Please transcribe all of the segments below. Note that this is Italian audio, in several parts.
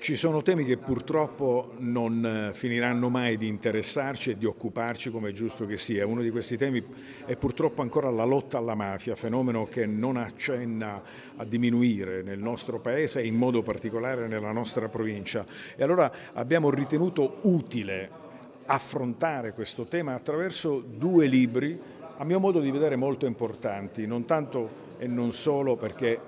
Ci sono temi che purtroppo non eh, finiranno mai di interessarci e di occuparci come è giusto che sia. Uno di questi temi è purtroppo ancora la lotta alla mafia, fenomeno che non accenna a diminuire nel nostro paese e in modo particolare nella nostra provincia. E allora abbiamo ritenuto utile affrontare questo tema attraverso due libri a mio modo di vedere molto importanti, non tanto e non solo perché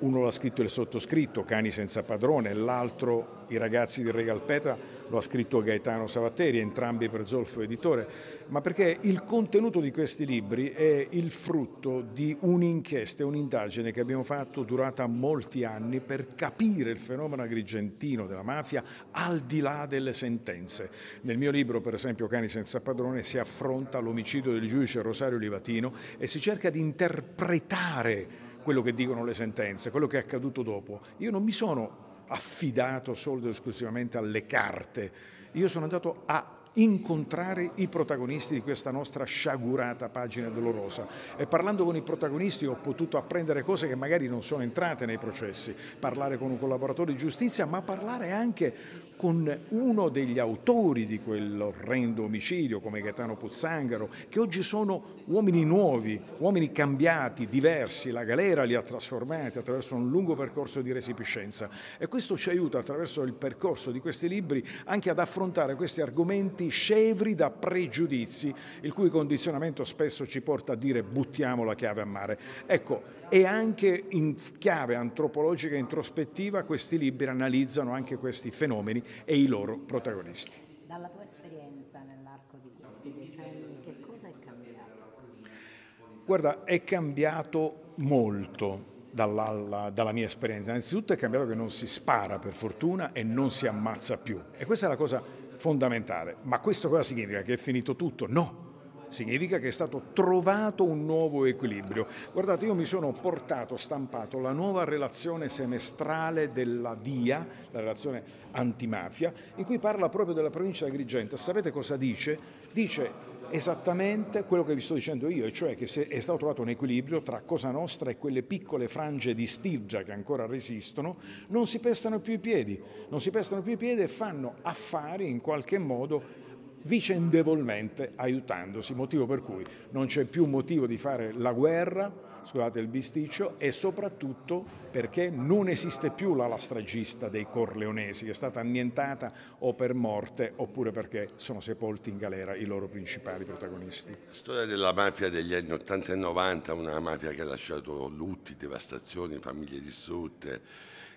uno l'ha scritto il sottoscritto, Cani senza padrone, l'altro I ragazzi di Regal Petra lo ha scritto Gaetano Savatteri, entrambi per Zolfo Editore, ma perché il contenuto di questi libri è il frutto di un'inchiesta, un'indagine che abbiamo fatto durata molti anni per capire il fenomeno agrigentino della mafia al di là delle sentenze. Nel mio libro, per esempio, Cani senza padrone, si affronta l'omicidio del giudice Rosario Livatino e si cerca di interpretare quello che dicono le sentenze, quello che è accaduto dopo. Io non mi sono affidato solo ed esclusivamente alle carte, io sono andato a incontrare i protagonisti di questa nostra sciagurata pagina dolorosa. E parlando con i protagonisti ho potuto apprendere cose che magari non sono entrate nei processi, parlare con un collaboratore di giustizia, ma parlare anche con uno degli autori di quell'orrendo omicidio, come Gaetano Pozzangaro, che oggi sono uomini nuovi, uomini cambiati, diversi, la galera li ha trasformati attraverso un lungo percorso di resipiscenza. E questo ci aiuta attraverso il percorso di questi libri anche ad affrontare questi argomenti argomenti scevri da pregiudizi, il cui condizionamento spesso ci porta a dire buttiamo la chiave a mare. Ecco, e anche in chiave antropologica e introspettiva questi libri analizzano anche questi fenomeni e i loro protagonisti. Dalla tua esperienza nell'arco di questi decenni, che cosa è cambiato? Guarda, è cambiato molto. Dalla, dalla, mia esperienza. Innanzitutto è cambiato che non si spara per fortuna e non si ammazza più. E questa è la cosa fondamentale. Ma questo cosa significa? Che è finito tutto? No, significa che è stato trovato un nuovo equilibrio. Guardate, io mi sono portato, stampato la nuova relazione semestrale della DIA, la relazione antimafia, in cui parla proprio della provincia di Agrigento. Sapete cosa dice? Dice esattamente quello che vi sto dicendo io, e cioè che è stato trovato un equilibrio tra Cosa Nostra e quelle piccole frange di stirgia che ancora resistono, non si pestano più i piedi, non si pestano più i piedi e fanno affari in qualche modo vicendevolmente aiutandosi, motivo per cui non c'è più motivo di fare la guerra, scusate il bisticcio, e soprattutto perché non esiste più la lastragista dei corleonesi, che è stata annientata o per morte oppure perché sono sepolti in galera i loro principali protagonisti. La storia della mafia degli anni 80 e 90, una mafia che ha lasciato lutti, devastazioni, famiglie distrutte,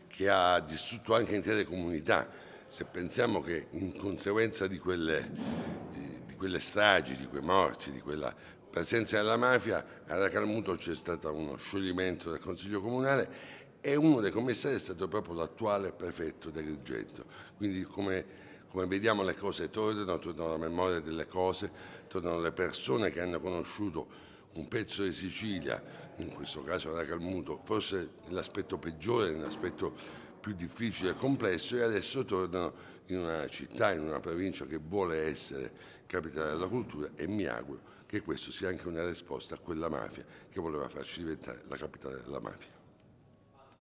che ha distrutto anche intere comunità se pensiamo che in conseguenza di quelle, eh, di quelle stragi, di quei morti, di quella presenza della mafia, a Racalmuto c'è stato uno scioglimento del Consiglio Comunale e uno dei commissari è stato proprio l'attuale prefetto di Grigento. Quindi come, come, vediamo le cose tornano, tornano la memoria delle cose, tornano le persone che hanno conosciuto un pezzo di Sicilia, in questo caso Racalmuto, forse l'aspetto peggiore, l'aspetto più difficile e complesso e adesso tornano in una città, in una provincia che vuole essere capitale della cultura e mi auguro che questo sia anche una risposta a quella mafia che voleva farci diventare la capitale della mafia.